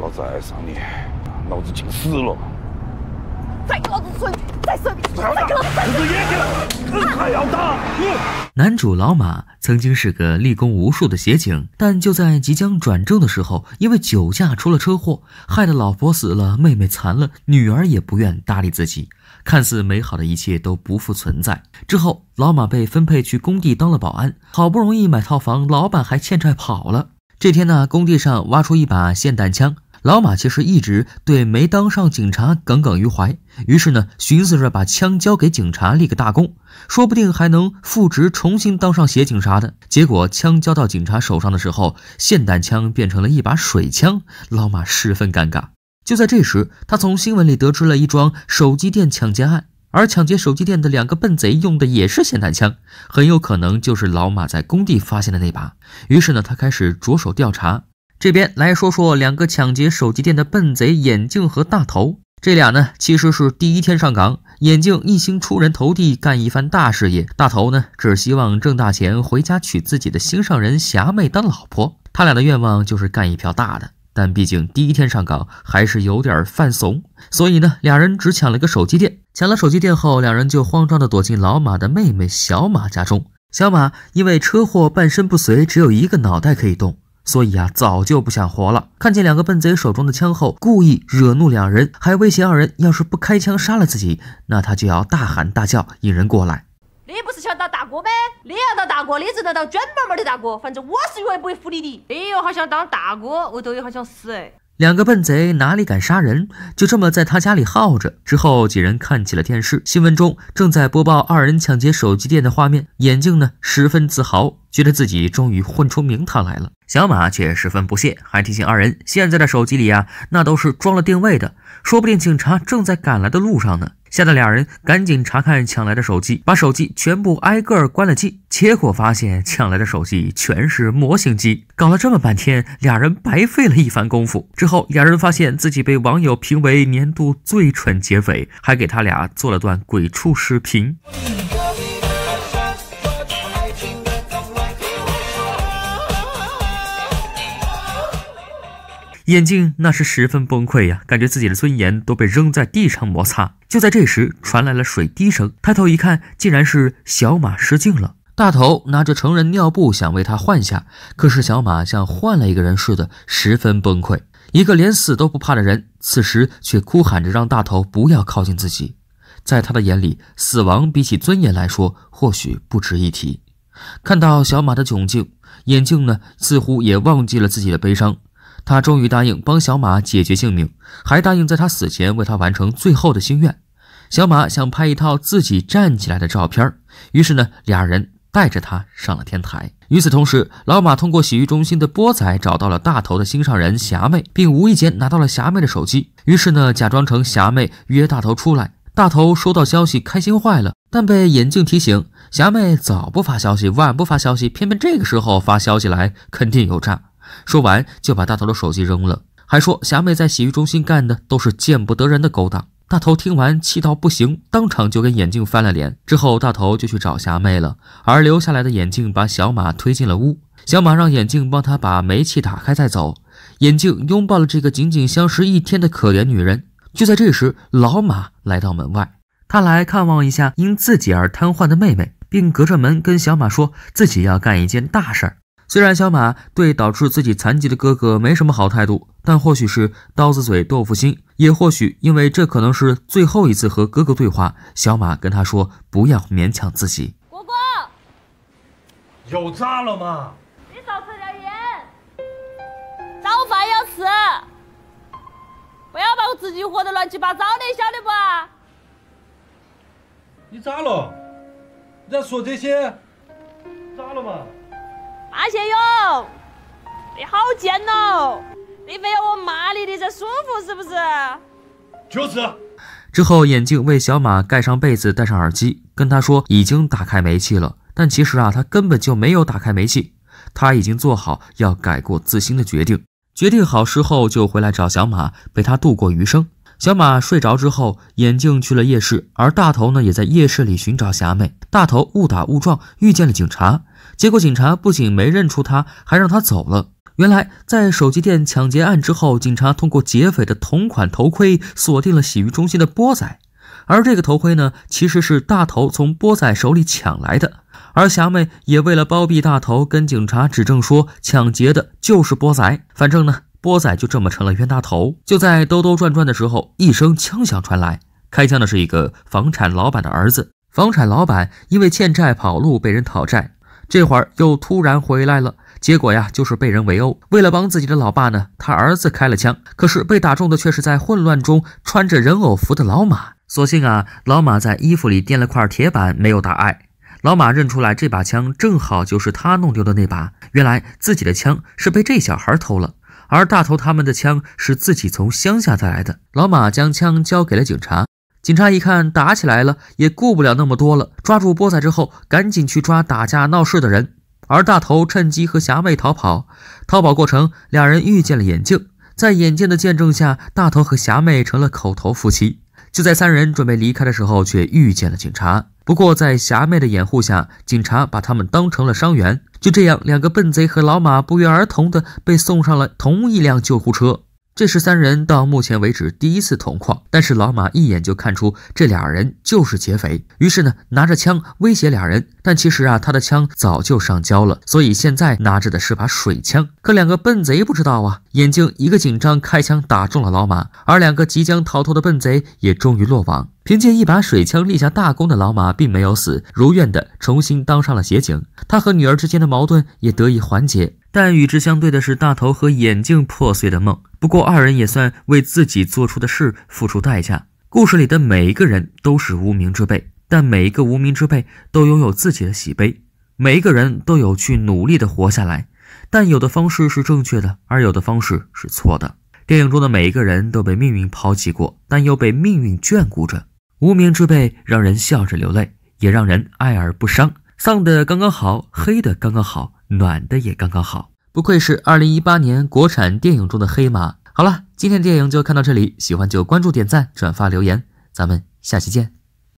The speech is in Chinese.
老子爱上你，老子就死了。再给老子孙再死再给老子滚！死是演还要打？男主老马曾经是个立功无数的协警，但就在即将转正的时候，因为酒驾出了车祸，害得老婆死了，妹妹残了，女儿也不愿搭理自己。看似美好的一切都不复存在。之后，老马被分配去工地当了保安，好不容易买套房，老板还欠债跑了。这天呢，工地上挖出一把霰弹枪。老马其实一直对没当上警察耿耿于怀，于是呢，寻思着把枪交给警察立个大功，说不定还能复职重新当上协警啥的。结果枪交到警察手上的时候，霰弹枪变成了一把水枪，老马十分尴尬。就在这时，他从新闻里得知了一桩手机店抢劫案，而抢劫手机店的两个笨贼用的也是霰弹枪，很有可能就是老马在工地发现的那把。于是呢，他开始着手调查。这边来说说两个抢劫手机店的笨贼眼镜和大头。这俩呢，其实是第一天上岗。眼镜一心出人头地，干一番大事业；大头呢，只希望挣大钱回家娶自己的心上人霞妹当老婆。他俩的愿望就是干一票大的，但毕竟第一天上岗，还是有点犯怂。所以呢，俩人只抢了个手机店。抢了手机店后，两人就慌张的躲进老马的妹妹小马家中。小马因为车祸半身不遂，只有一个脑袋可以动。所以啊，早就不想活了。看见两个笨贼手中的枪后，故意惹怒两人，还威胁二人：要是不开枪杀了自己，那他就要大喊大叫引人过来。你不是想当大哥吗？你要当大哥，你只能当卷毛毛的大哥。反正我是永远不会服你的。哎呦，好想当大哥，我都有好想死哎。两个笨贼哪里敢杀人，就这么在他家里耗着。之后几人看起了电视，新闻中正在播报二人抢劫手机店的画面。眼镜呢，十分自豪。觉得自己终于混出名堂来了，小马却十分不屑，还提醒二人：现在的手机里啊，那都是装了定位的，说不定警察正在赶来的路上呢。吓得俩人赶紧查看抢来的手机，把手机全部挨个关了机。结果发现抢来的手机全是模型机。搞了这么半天，俩人白费了一番功夫。之后，俩人发现自己被网友评为年度最蠢劫匪，还给他俩做了段鬼畜视频。眼镜那是十分崩溃呀，感觉自己的尊严都被扔在地上摩擦。就在这时，传来了水滴声，抬头一看，竟然是小马失禁了。大头拿着成人尿布想为他换下，可是小马像换了一个人似的，十分崩溃。一个连死都不怕的人，此时却哭喊着让大头不要靠近自己，在他的眼里，死亡比起尊严来说，或许不值一提。看到小马的窘境，眼镜呢似乎也忘记了自己的悲伤。他终于答应帮小马解决性命，还答应在他死前为他完成最后的心愿。小马想拍一套自己站起来的照片，于是呢，俩人带着他上了天台。与此同时，老马通过洗浴中心的波仔找到了大头的心上人霞妹，并无意间拿到了霞妹的手机。于是呢，假装成霞妹约大头出来。大头收到消息开心坏了，但被眼镜提醒：霞妹早不发消息，晚不发消息，偏偏这个时候发消息来，肯定有诈。说完，就把大头的手机扔了，还说霞妹在洗浴中心干的都是见不得人的勾当。大头听完气到不行，当场就跟眼镜翻了脸。之后，大头就去找霞妹了，而留下来的眼镜把小马推进了屋。小马让眼镜帮他把煤气打开再走。眼镜拥抱了这个仅仅相识一天的可怜女人。就在这时，老马来到门外，他来看望一下因自己而瘫痪的妹妹，并隔着门跟小马说自己要干一件大事儿。虽然小马对导致自己残疾的哥哥没什么好态度，但或许是刀子嘴豆腐心，也或许因为这可能是最后一次和哥哥对话，小马跟他说：“不要勉强自己。”哥哥，又咋了嘛？你少吃点烟，早饭要吃，不要把我自己活得乱七八糟的，晓得不？你咋了？在说这些？咋了嘛？阿贤勇，你好贱哦！你非要我骂你，你才舒服是不是？就是。之后，眼镜为小马盖上被子，戴上耳机，跟他说已经打开煤气了，但其实啊，他根本就没有打开煤气。他已经做好要改过自新的决定，决定好事后就回来找小马，陪他度过余生。小马睡着之后，眼镜去了夜市，而大头呢，也在夜市里寻找霞妹。大头误打误撞遇见了警察。结果警察不仅没认出他，还让他走了。原来，在手机店抢劫案之后，警察通过劫匪的同款头盔锁定了洗浴中心的波仔，而这个头盔呢，其实是大头从波仔手里抢来的。而霞妹也为了包庇大头，跟警察指证说抢劫的就是波仔。反正呢，波仔就这么成了冤大头。就在兜兜转转的时候，一声枪响传来，开枪的是一个房产老板的儿子。房产老板因为欠债跑路，被人讨债。这会儿又突然回来了，结果呀就是被人围殴。为了帮自己的老爸呢，他儿子开了枪，可是被打中的却是在混乱中穿着人偶服的老马。所幸啊，老马在衣服里垫了块铁板，没有大碍。老马认出来这把枪正好就是他弄丢的那把，原来自己的枪是被这小孩偷了，而大头他们的枪是自己从乡下带来的。老马将枪交给了警察。警察一看打起来了，也顾不了那么多了，抓住波仔之后，赶紧去抓打架闹事的人。而大头趁机和霞妹逃跑，逃跑过程，两人遇见了眼镜，在眼镜的见证下，大头和霞妹成了口头夫妻。就在三人准备离开的时候，却遇见了警察。不过在霞妹的掩护下，警察把他们当成了伤员。就这样，两个笨贼和老马不约而同的被送上了同一辆救护车。这是三人到目前为止第一次同框，但是老马一眼就看出这俩人就是劫匪，于是呢拿着枪威胁俩人，但其实啊他的枪早就上交了，所以现在拿着的是把水枪。可两个笨贼不知道啊，眼镜一个紧张开枪打中了老马，而两个即将逃脱的笨贼也终于落网。凭借一把水枪立下大功的老马并没有死，如愿的重新当上了协警，他和女儿之间的矛盾也得以缓解。但与之相对的是大头和眼镜破碎的梦。不过，二人也算为自己做出的事付出代价。故事里的每一个人都是无名之辈，但每一个无名之辈都拥有自己的喜悲。每一个人都有去努力的活下来，但有的方式是正确的，而有的方式是错的。电影中的每一个人都被命运抛弃过，但又被命运眷顾着。无名之辈让人笑着流泪，也让人爱而不伤，丧的刚刚好，黑的刚刚好，暖的也刚刚好。不愧是二零一八年国产电影中的黑马。好了，今天的电影就看到这里，喜欢就关注、点赞、转发、留言，咱们下期见。